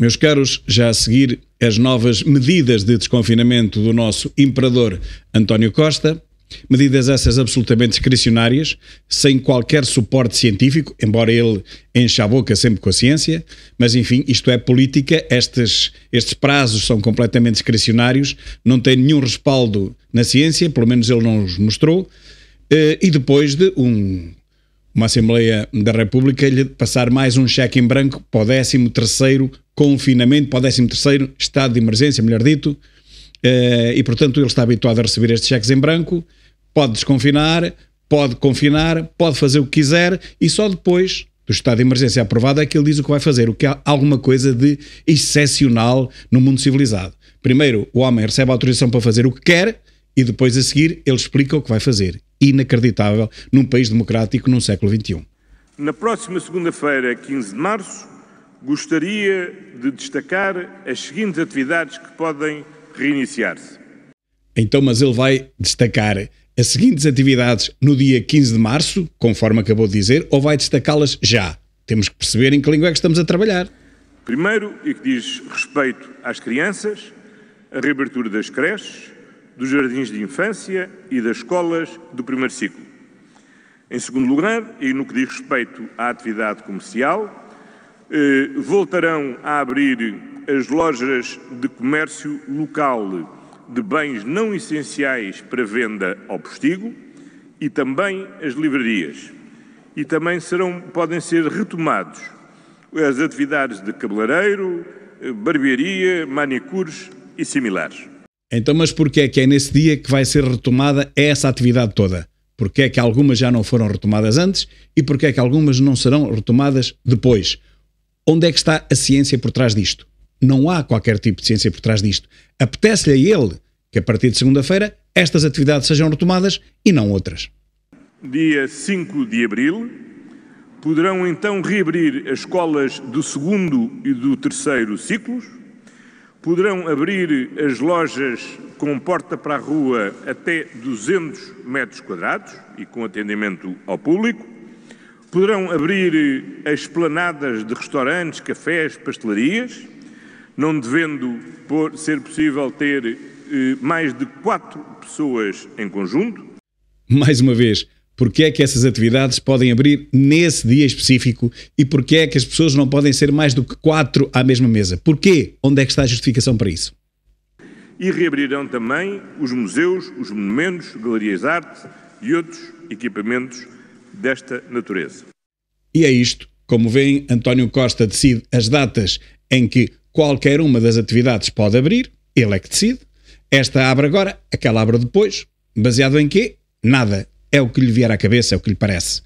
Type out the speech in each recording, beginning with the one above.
Meus caros, já a seguir as novas medidas de desconfinamento do nosso imperador António Costa, Medidas essas absolutamente discricionárias, sem qualquer suporte científico, embora ele encha a boca sempre com a ciência, mas enfim, isto é política, estes, estes prazos são completamente discricionários, não tem nenhum respaldo na ciência, pelo menos ele não os mostrou, eh, e depois de um, uma Assembleia da República lhe passar mais um cheque em branco para o 13 confinamento para o 13º estado de emergência, melhor dito, eh, e portanto ele está habituado a receber estes cheques em branco, pode desconfinar, pode confinar, pode fazer o que quiser e só depois do estado de emergência aprovado é que ele diz o que vai fazer, o que é alguma coisa de excepcional no mundo civilizado. Primeiro, o homem recebe a autorização para fazer o que quer e depois a seguir ele explica o que vai fazer. Inacreditável num país democrático no século XXI. Na próxima segunda-feira, 15 de março, gostaria de destacar as seguintes atividades que podem reiniciar-se. Então, mas ele vai destacar as seguintes atividades no dia 15 de março, conforme acabou de dizer, ou vai destacá-las já? Temos que perceber em que língua é que estamos a trabalhar. Primeiro, e que diz respeito às crianças, a reabertura das creches, dos jardins de infância e das escolas do primeiro ciclo. Em segundo lugar, e no que diz respeito à atividade comercial, eh, voltarão a abrir as lojas de comércio local de bens não essenciais para venda ao postigo e também as livrarias. E também serão, podem ser retomados as atividades de cabeleireiro, eh, barbearia, manicures e similares. Então, mas porquê é que é nesse dia que vai ser retomada essa atividade toda? Porquê é que algumas já não foram retomadas antes e porquê é que algumas não serão retomadas depois? Onde é que está a ciência por trás disto? Não há qualquer tipo de ciência por trás disto. Apetece-lhe a ele que a partir de segunda-feira estas atividades sejam retomadas e não outras. Dia 5 de abril, poderão então reabrir as escolas do segundo e do terceiro ciclos, poderão abrir as lojas com porta para a rua até 200 metros quadrados e com atendimento ao público Poderão abrir eh, as planadas de restaurantes, cafés, pastelarias, não devendo por, ser possível ter eh, mais de quatro pessoas em conjunto. Mais uma vez, porquê é que essas atividades podem abrir nesse dia específico e porquê é que as pessoas não podem ser mais do que quatro à mesma mesa? Porquê? Onde é que está a justificação para isso? E reabrirão também os museus, os monumentos, galerias de arte e outros equipamentos desta natureza. E é isto. Como veem, António Costa decide as datas em que qualquer uma das atividades pode abrir, ele é que decide. Esta abre agora, aquela abre depois. Baseado em quê? Nada. É o que lhe vier à cabeça, é o que lhe parece.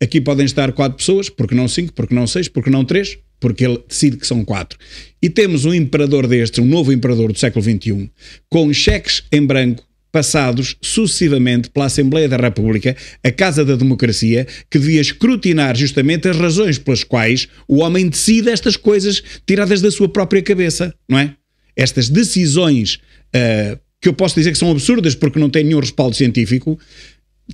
Aqui podem estar quatro pessoas, porque não cinco, porque não seis, porque não três, porque ele decide que são quatro. E temos um imperador destes, um novo imperador do século XXI, com cheques em branco passados sucessivamente pela Assembleia da República, a Casa da Democracia, que devia escrutinar justamente as razões pelas quais o homem decide estas coisas tiradas da sua própria cabeça, não é? Estas decisões uh, que eu posso dizer que são absurdas porque não têm nenhum respaldo científico,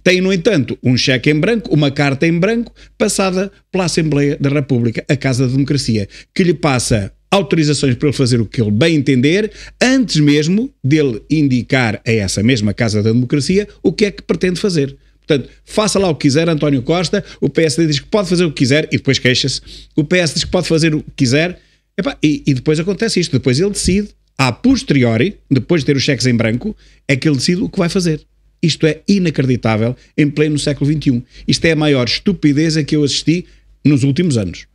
tem, no entanto, um cheque em branco, uma carta em branco, passada pela Assembleia da República, a Casa da Democracia, que lhe passa autorizações para ele fazer o que ele bem entender, antes mesmo dele indicar a essa mesma Casa da Democracia o que é que pretende fazer. Portanto, faça lá o que quiser, António Costa. O PSD diz que pode fazer o que quiser e depois queixa-se. O PS diz que pode fazer o que quiser epá, e, e, depois acontece isto. Depois ele decide, a posteriori, depois de ter os cheques em branco, é que ele decide o que vai fazer. Isto é inacreditável em pleno século XXI. Isto é a maior estupidez a que eu assisti nos últimos anos.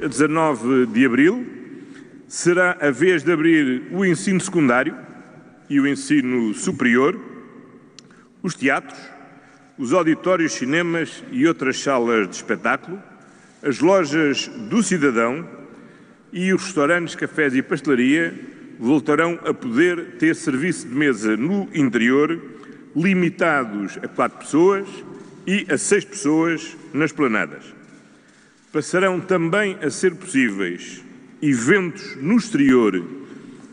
19 de abril, será a vez de abrir o ensino secundário e o ensino superior, os teatros, os auditórios, cinemas e outras salas de espetáculo, as lojas do cidadão e os restaurantes, cafés e pastelaria voltarão a poder ter serviço de mesa no interior, limitados a quatro pessoas e a seis pessoas nas planadas. Passarão também a ser possíveis eventos no exterior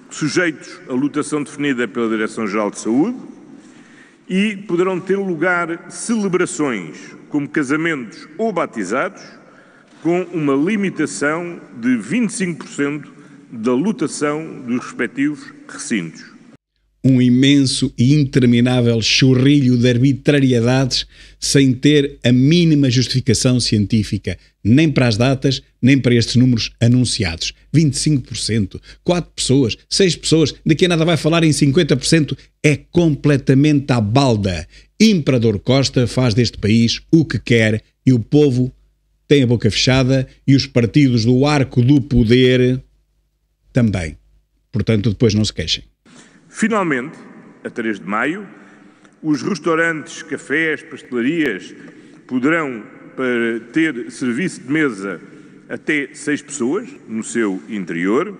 sujeitos à lutação definida pela Direção-Geral de Saúde e poderão ter lugar celebrações, como casamentos ou batizados, com uma limitação de 25% da lotação dos respectivos recintos um imenso e interminável chorrilho de arbitrariedades sem ter a mínima justificação científica, nem para as datas, nem para estes números anunciados. 25%, 4 pessoas, 6 pessoas, daqui a nada vai falar em 50%, é completamente à balda. Imperador Costa faz deste país o que quer e o povo tem a boca fechada e os partidos do arco do poder também. Portanto, depois não se queixem. Finalmente, a 3 de maio, os restaurantes, cafés, pastelarias poderão ter serviço de mesa até seis pessoas no seu interior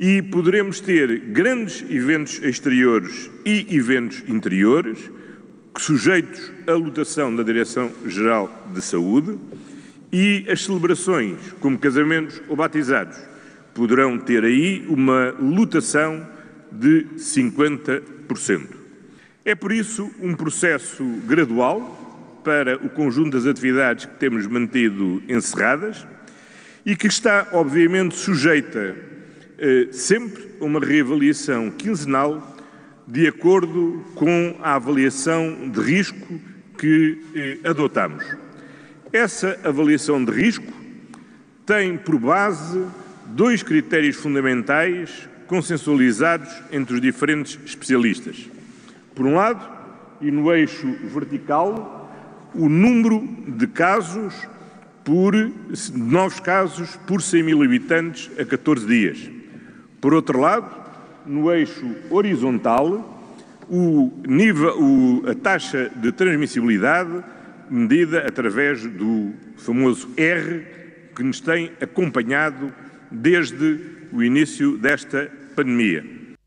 e poderemos ter grandes eventos exteriores e eventos interiores sujeitos à lotação da Direção-Geral de Saúde e as celebrações, como casamentos ou batizados, poderão ter aí uma lotação de 50%. É por isso um processo gradual para o conjunto das atividades que temos mantido encerradas e que está, obviamente, sujeita eh, sempre a uma reavaliação quinzenal de acordo com a avaliação de risco que eh, adotamos. Essa avaliação de risco tem por base dois critérios fundamentais consensualizados entre os diferentes especialistas. Por um lado, e no eixo vertical, o número de casos por novos casos por 100 mil habitantes a 14 dias. Por outro lado, no eixo horizontal, o nível, o, a taxa de transmissibilidade medida através do famoso R que nos tem acompanhado desde o início desta pandemia.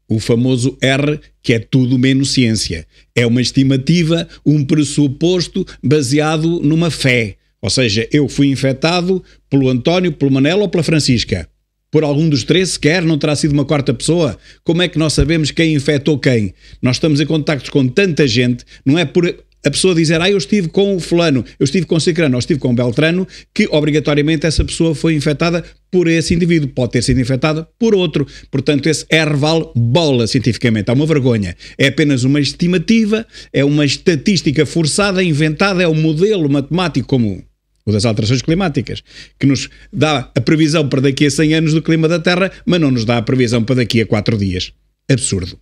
O famoso R, que é tudo menos ciência. É uma estimativa, um pressuposto baseado numa fé. Ou seja, eu fui infectado pelo António, pelo Manelo ou pela Francisca. Por algum dos três sequer, não terá sido uma quarta pessoa? Como é que nós sabemos quem infectou quem? Nós estamos em contactos com tanta gente, não é por a pessoa dizer, ah, eu estive com o fulano, eu estive com o cicrano, eu estive com o beltrano, que obrigatoriamente essa pessoa foi infectada por esse indivíduo, pode ter sido infectada por outro. Portanto, esse erval bola cientificamente, é uma vergonha. É apenas uma estimativa, é uma estatística forçada, inventada, é um modelo matemático comum ou das alterações climáticas, que nos dá a previsão para daqui a 100 anos do clima da Terra, mas não nos dá a previsão para daqui a 4 dias. Absurdo.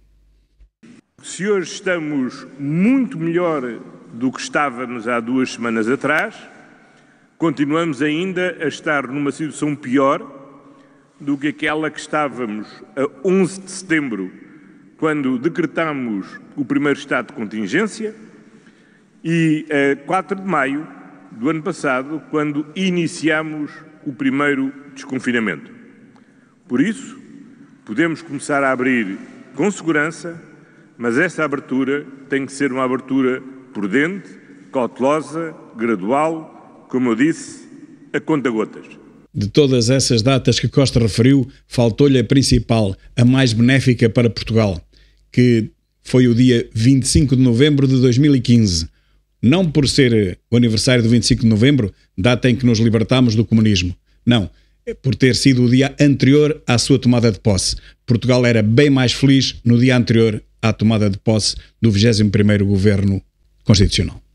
Se hoje estamos muito melhor do que estávamos há duas semanas atrás, continuamos ainda a estar numa situação pior do que aquela que estávamos a 11 de setembro, quando decretámos o primeiro estado de contingência, e a 4 de maio do ano passado, quando iniciámos o primeiro desconfinamento. Por isso, podemos começar a abrir com segurança mas essa abertura tem que ser uma abertura prudente, cautelosa, gradual, como eu disse, a conta-gotas. De todas essas datas que Costa referiu, faltou-lhe a principal, a mais benéfica para Portugal, que foi o dia 25 de novembro de 2015. Não por ser o aniversário do 25 de novembro, data em que nos libertámos do comunismo. Não, por ter sido o dia anterior à sua tomada de posse. Portugal era bem mais feliz no dia anterior à tomada de posse do 21º Governo Constitucional.